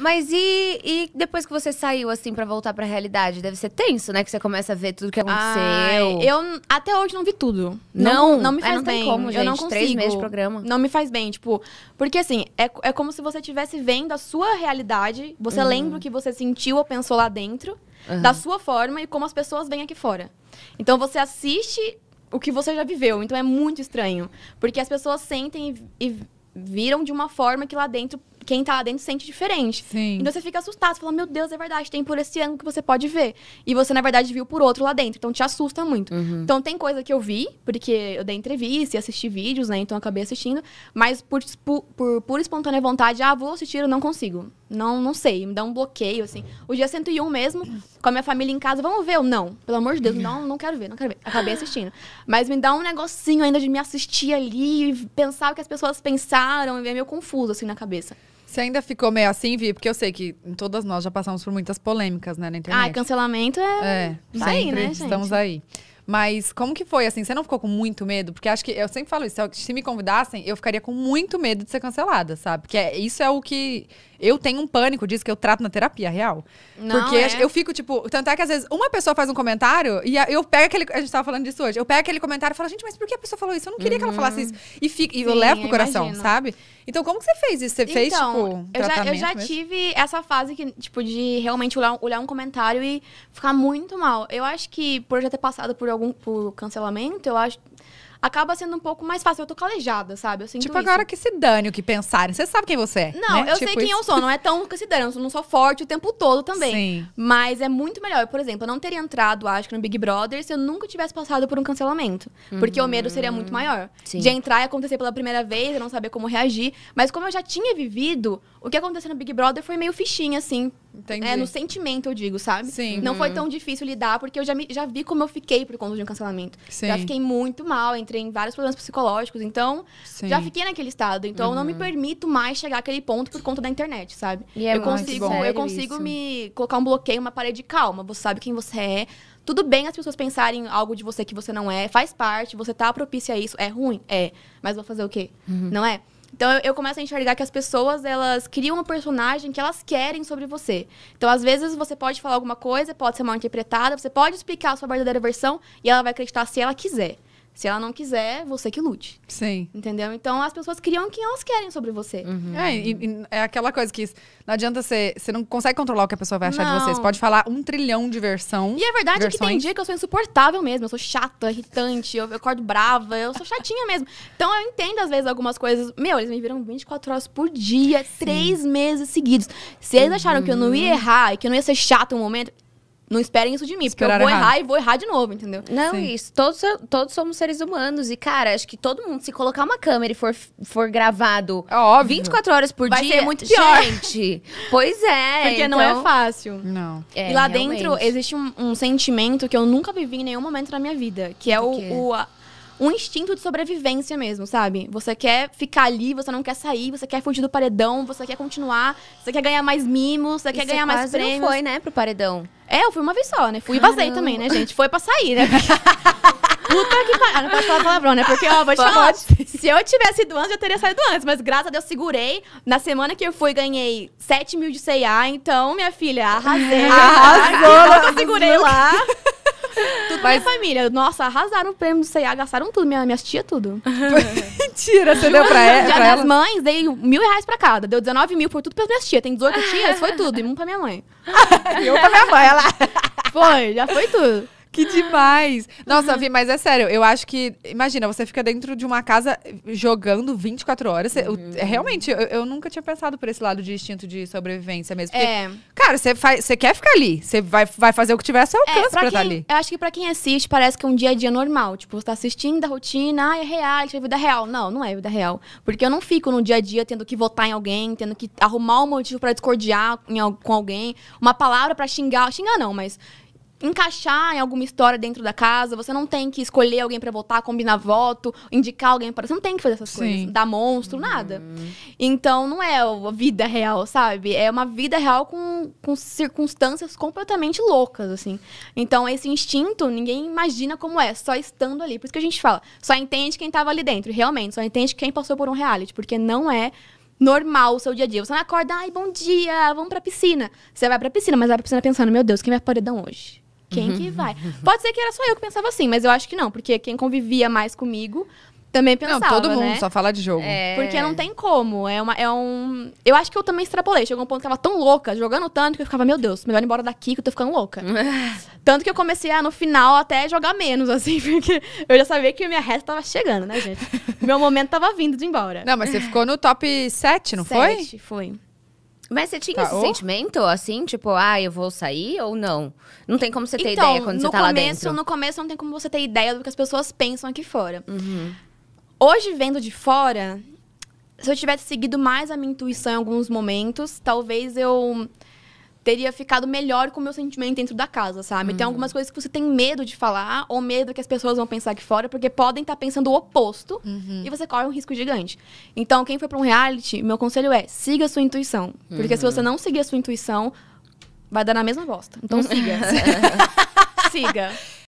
Mas e, e depois que você saiu, assim, para voltar pra realidade? Deve ser tenso, né? Que você começa a ver tudo que aconteceu. Ai, eu até hoje não vi tudo. Não? Não, não me faz ah, não bem. como, gente. Eu não consigo. Três meses de programa. Não me faz bem, tipo... Porque, assim, é, é como se você estivesse vendo a sua realidade. Você uhum. lembra o que você sentiu ou pensou lá dentro. Uhum. Da sua forma e como as pessoas vêm aqui fora. Então, você assiste o que você já viveu. Então é muito estranho. Porque as pessoas sentem e, e, viram de uma forma que lá dentro quem tá lá dentro sente diferente. Sim. Então você fica assustado, você fala, meu Deus, é verdade, tem por esse ângulo que você pode ver. E você, na verdade, viu por outro lá dentro. Então te assusta muito. Uhum. Então tem coisa que eu vi, porque eu dei entrevista e assisti vídeos, né? Então acabei assistindo. Mas por, por, por, por espontânea vontade, ah, vou assistir, eu não consigo. Não, não sei, me dá um bloqueio, assim. O dia 101 mesmo, com a minha família em casa, vamos ver ou não? Pelo amor de Deus, não, não quero ver, não quero ver. Acabei assistindo. Mas me dá um negocinho ainda de me assistir ali e pensar o que as pessoas pensaram e é meio confuso, assim, na cabeça. Você ainda ficou meio assim, Vi? Porque eu sei que todas nós já passamos por muitas polêmicas, né, na ah, internet. Ah, cancelamento é... É, tá aí, né, gente? estamos aí. Mas como que foi, assim? Você não ficou com muito medo? Porque acho que, eu sempre falo isso, se me convidassem, eu ficaria com muito medo de ser cancelada, sabe? Porque é, isso é o que eu tenho um pânico disso que eu trato na terapia real. Não, porque é. eu fico, tipo, tanto é que às vezes uma pessoa faz um comentário e eu pego aquele. A gente tava falando disso hoje. Eu pego aquele comentário e falo, gente, mas por que a pessoa falou isso? Eu não queria uhum. que ela falasse uhum. isso. E, fico, e eu levo pro coração, imagino. sabe? Então, como que você fez isso? Você então, fez, tipo, eu já, eu já tive essa fase que, tipo, de realmente olhar, olhar um comentário e ficar muito mal. Eu acho que por já ter passado por algum por cancelamento, eu acho acaba sendo um pouco mais fácil. Eu tô calejada, sabe? Eu sinto Tipo, isso. agora que se dane o que pensarem. Você sabe quem você é. Não, né? eu tipo sei quem isso. eu sou. Não é tão que se dane. Eu não sou forte o tempo todo também. Sim. Mas é muito melhor. por exemplo, eu não teria entrado, acho que, no Big Brother se eu nunca tivesse passado por um cancelamento. Uhum. Porque o medo seria muito hum. maior. Sim. De entrar e acontecer pela primeira vez, eu não saber como reagir. Mas como eu já tinha vivido, o que aconteceu no Big Brother foi meio fichinha, assim, Entendi. É, no sentimento, eu digo, sabe? Sim. Não foi uhum. tão difícil lidar, porque eu já, me, já vi como eu fiquei por conta de um cancelamento. Sim. Já fiquei muito mal, entrei em vários problemas psicológicos, então Sim. já fiquei naquele estado. Então uhum. eu não me uhum. permito mais chegar àquele ponto por conta da internet, sabe? E é eu consigo, bom. eu consigo isso. me colocar um bloqueio, uma parede calma. Você sabe quem você é. Tudo bem as pessoas pensarem algo de você que você não é, faz parte, você tá propício a isso, é ruim, é. Mas vou fazer o quê? Uhum. Não é? Então eu, começo a enxergar que as pessoas, elas criam uma personagem que elas querem sobre você. Então, às vezes, você pode falar alguma coisa, pode ser mal interpretada, você pode explicar a sua verdadeira versão e ela vai acreditar se ela quiser. Se ela não quiser, você que lute. Sim. Entendeu? Então as pessoas criam quem elas querem sobre você. Uhum. É, e, e é aquela coisa que não adianta você. Você não consegue controlar o que a pessoa vai achar não. de você. Você pode falar um trilhão de versão. E a é verdade versões. é que tem dia que eu sou insuportável mesmo. Eu sou chata, irritante, eu, eu acordo brava, eu sou chatinha mesmo. Então eu entendo, às vezes, algumas coisas. Meu, eles me viram 24 horas por dia, Sim. três meses seguidos. Se eles acharam uhum. que eu não ia uhum. errar e que eu não ia ser chata um momento, não esperem isso de mim, Esperar porque eu vou errar. errar. e vou errar de novo, entendeu? Não, Sim. isso. Todos, todos somos seres humanos. E, cara, acho que todo mundo, se colocar uma câmera e for, for gravado é Óbvio. 24 horas por Vai dia. Vai ser muito pior. Gente, pois é. Porque então... não é então. fácil. Não. É, e lá realmente. dentro existe um, um, sentimento que eu nunca vivi em nenhum momento na minha vida, que é o, o, o um instinto de sobrevivência mesmo, sabe? Você quer ficar ali, você não quer sair, você quer fugir do paredão, você quer continuar, você quer ganhar mais mimos, você e quer você ganhar mais prêmios. Não foi, né, pro paredão? É, eu fui uma vez só, né? Fui Caramba. e vazei também, né, gente? Foi pra sair, né? Puta que pariu. Ah, não pode falar palavrão, né? Porque, ó, vou te falar. Se eu tivesse ido antes, eu teria saído antes. Mas graças a Deus, segurei. Na semana que eu fui, ganhei 7 mil de CA. Então, minha filha, arrasei. Arrasou. Arrasou. Então, eu segurei lá. Mas... Minha família, nossa, arrasaram o prêmio do C&A, gastaram tudo, minha, minhas tia tudo. Mentira, você deu pra, ela? Já pra minhas mães, dei mil reais pra cada. Deu 19 mil, foi tudo pras minhas tias. Tem 18 tias, foi tudo. E um pra minha mãe. e um pra minha mãe, ela... foi, já foi tudo. Que demais! Nossa, Vi, mas é sério, eu acho que. Imagina, você fica dentro de uma casa jogando 24 horas. Você, é, uhum. eu, realmente, eu, eu, nunca tinha pensado por esse lado de instinto de sobrevivência mesmo. Porque, é. Cara, você, faz, você quer ficar ali. Você vai, vai fazer o que tiver a seu é, alcance é, pra, pra tá quem, estar ali. Eu acho que pra quem assiste, parece que é um dia a dia normal. Tipo, você tá assistindo da rotina, ah, é isso é vida real. Não, não é vida real. Porque eu não fico no dia a dia tendo que votar em alguém, tendo que arrumar um motivo pra discordiar em, com alguém, uma palavra pra xingar. Xingar não, mas encaixar em alguma história dentro da casa. Você não tem que escolher alguém para votar, combinar voto, indicar alguém para. Você não tem que fazer essas Sim. coisas. Dar monstro, uhum. nada. Então não é a vida real, sabe? É uma vida real com, com circunstâncias completamente loucas, assim. Então esse instinto, ninguém imagina como é, só estando ali. Por isso que a gente fala, só entende quem tava ali dentro. Realmente, só entende quem passou por um reality, porque não é normal o seu dia a dia. Você não acorda, ai, bom dia, vamos pra piscina. Você vai pra piscina, mas vai pra piscina pensando, meu Deus, quem vai pro paredão hoje? Quem uhum. que vai? Pode ser que era só eu que pensava assim, mas eu acho que não, porque quem convivia mais comigo também pensava, Não, todo mundo né? só fala de jogo. É, é. Porque não tem como. É, uma, é um. Eu acho que eu também extrapolei. Chegou um ponto que eu tava tão louca, jogando tanto, que eu ficava, meu Deus, melhor ir embora daqui que eu tô ficando louca. tanto que eu comecei a, no final, até jogar menos, assim, porque eu já sabia que minha reta tava chegando, né, gente? Meu momento tava vindo de ir embora. Não, mas você ficou no top 7, não foi? 7, foi. Mas você tinha tá, esse sentimento, assim, tipo, ah, eu vou sair ou não? Não tem como você ter então, ideia quando você tá começo, lá dentro. No começo não tem como você ter ideia do que as pessoas pensam aqui fora. Uhum. Hoje, vendo de fora, se eu tivesse seguido mais a minha intuição em alguns momentos, talvez eu teria ficado melhor com o meu sentimento dentro da casa, sabe? Hum. Tem uhum. algumas coisas que você tem medo de falar, ou medo que as pessoas vão pensar aqui fora, porque podem estar tá pensando o oposto uhum. e você corre um risco gigante. Então, quem foi para um reality, meu conselho é siga a sua intuição. Porque uhum. se você uhum. não seguir a sua intuição, vai dar na mesma bosta. Então siga. siga.